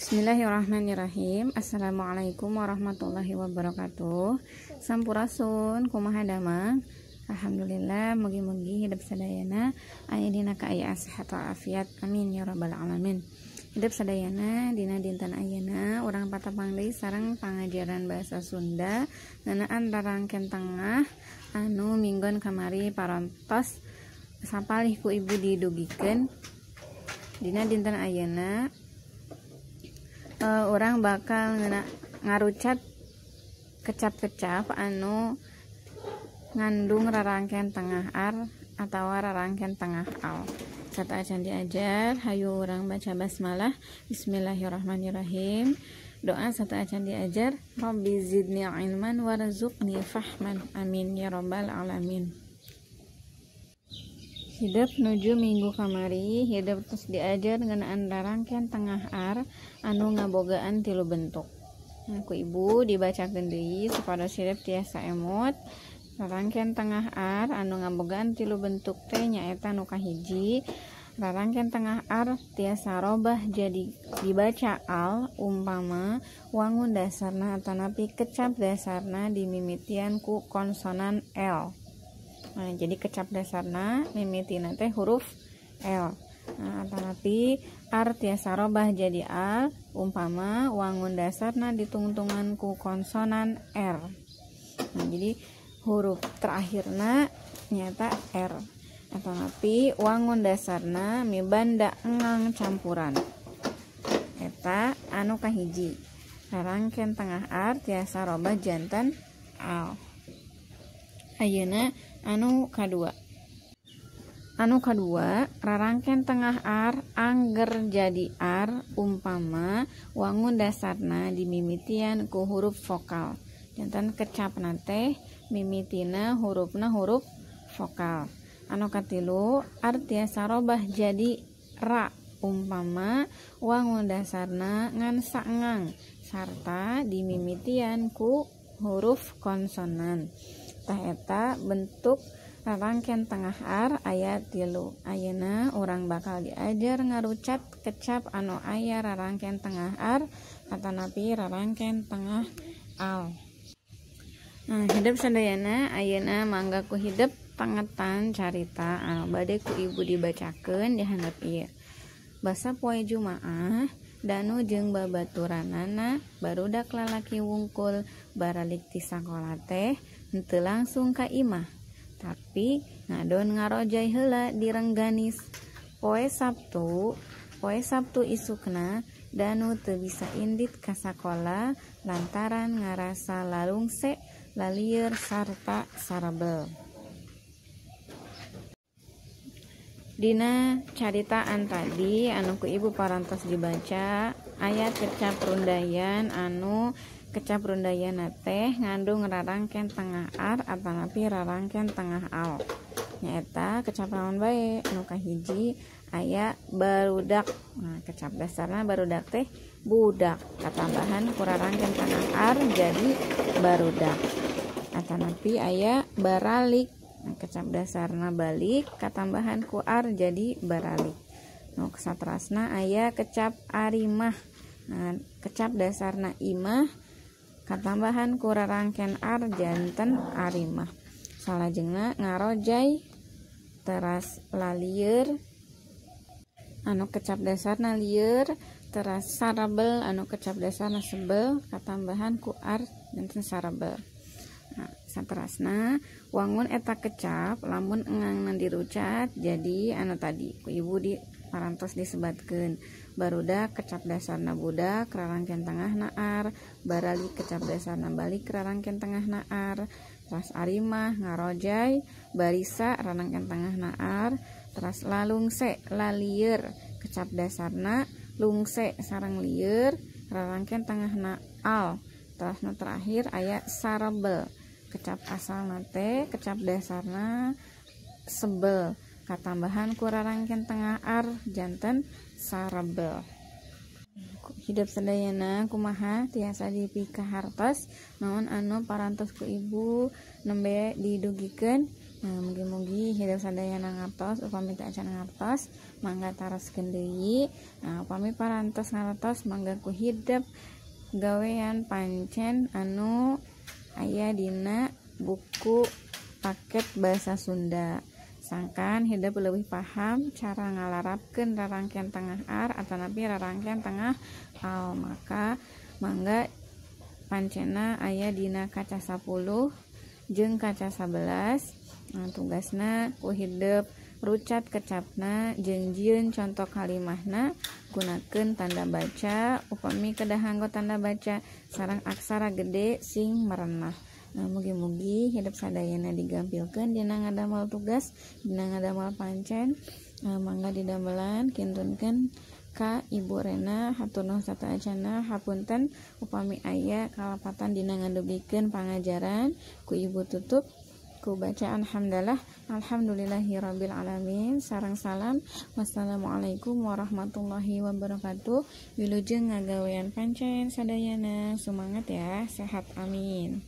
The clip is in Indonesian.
Bismillahirrahmanirrahim Assalamualaikum warahmatullahi wabarakatuh Sampurasun Kumaha damang Alhamdulillah Mugi-mugi hidup sadayana Ayadina kaya ayah sehat afiat Amin ya rabbal alamin Hidup sadayana dina dintan ayana Orang patapang deui sarang pangajaran bahasa Sunda Nganaan rarangken tengah Anu minggon kamari parontos Sapalih ku ibu didugikan Dina dintan ayana uh, orang bakal ngarucat kecap-kecap anu ngandung rarangkian tengah ar atau rarangkian tengah al kata acan diajar hayu orang baca basmalah bismillahirrahmanirrahim doa serta acan diajar Rabbi zidni ilman warzuqni fahman amin ya rabbal alamin Hidup menuju minggu kamari, hidup terus diajar ngenaan rangkaian tengah ar anu ngabogaan tilu bentuk. Aku ibu dibaca gendei kepada sirip tiasa emot rarangkaian tengah ar anu ngabogaan tilu bentuk teh nyaeta nuka hiji rarangkaian tengah ar tiasa robah jadi dibaca al umpama wangun dasarna atau napi kecap dasarna dimimitian ku konsonan L nah jadi kecap dasarna mimitina teh huruf L Nah, tapi arti ya, sarobah jadi A, umpama wangun dasarna ditungtunganku konsonan r. Nah, jadi huruf terakhirna nyata r. Atau nah, tapi wangun dasarna mi banda engang campuran. Eta anu kahiji. ken tengah ar tiasa ya, jantan al ayeuna anu kedua anu kedua rarangken tengah ar angger jadi ar umpama wangun dasarna dimimitian ku huruf vokal jantan kecap nate mimitina hurufna huruf vokal anu katilu artia sarobah jadi ra umpama wangun dasarna ngan sangang sarta dimimitian ku huruf konsonan taheta bentuk rangken tengah ar ayat tilu ayana orang bakal diajar ngarucat kecap anu ayah rarangken tengah ar atau napi rarangken tengah al nah hidup sadayana ayana manggaku hidup pengetan carita anu badai ku ibu dibacakan dihanggap iya bahasa puai jumaah wartawan Danu jeung babatura nana baru dak lalaki wgkul baralikti sa sekolah teh te langsung kaimah. tapi ngado ngarojay hela direngganis. Oe Sabtu, woe Sabtu isukna, danu tea indit kaskola, lantaran ngaras lalungsek lalier sarta saabel. Dina caritaan tadi anu ku ibu parantos dibaca ayat kecap rundayan anu kecap rundayan teh ngandung rarangken tengah ar atau napi rarangken tengah al nyata kecap rawan baik nuka hiji ayat barudak nah kecap dasarnya barudak teh budak ketambahan kurarangken tengah ar jadi barudak napi ayat baralik kecap dasarna balik katambahan kuar jadi baralik no kesatrasna ayah kecap arimah nah kecap dasarna imah katambahan kurarangken ar janten arimah salah jengna ngarojai teras lalier anu kecap dasar liar teras sarabel anu kecap dasarna sebel katambahan kuar janten sarabel satrasna wangun eta kecap lamun engang nanti rucat jadi anu tadi ibu di parantos disebatkan baruda kecap dasar nabudak kerarangken tengah naar barali kecap dasar nabalik kerarangken tengah naar teras arimah ngarojai barisa ranangken tengah naar teras lalungse lalier kecap dasarna lungse sarang liar kerarangken tengah naal terasna terakhir ayat sarabel kecap asal nate kecap dasarna sebel katambahan kurarangkin tengah ar janten sarebel hidup sedayana kumaha tiasa dipikah hartas naon anu parantos ku ibu nembe didugikan nah mugi-mugi hidup sedayana ngartos upami tak acan ngartos mangga taras deui nah upami parantos ngartos mangga ku hidup gawean pancen anu ayah dina buku paket bahasa Sunda sangkan hidup lebih paham cara ngalarapkan rarangkian tengah ar atau nabi rarangkian tengah al maka mangga pancena ayah dina kaca 10 jeng kaca 11 nah, tugasnya ku hidup rucat kecapna jenjin contoh kalimahna gunakan tanda baca upami kedahanggo tanda baca sarang aksara gede sing merenah Nah, mugi-mugi hidup sadayana digampilkan dina ngadamel tugas dina ngadamel pancen nah, mangga didamelan kintunkan ka ibu rena hatunuh sata acana hapunten upami ayah kalapatan dina ngadugikeun pangajaran ku ibu tutup Ku bacaan hamdalah rabbil alamin. Sarang salam. Wassalamualaikum warahmatullahi wabarakatuh. Wilujeng ngagawean pancen sadayana. Semangat ya, sehat amin.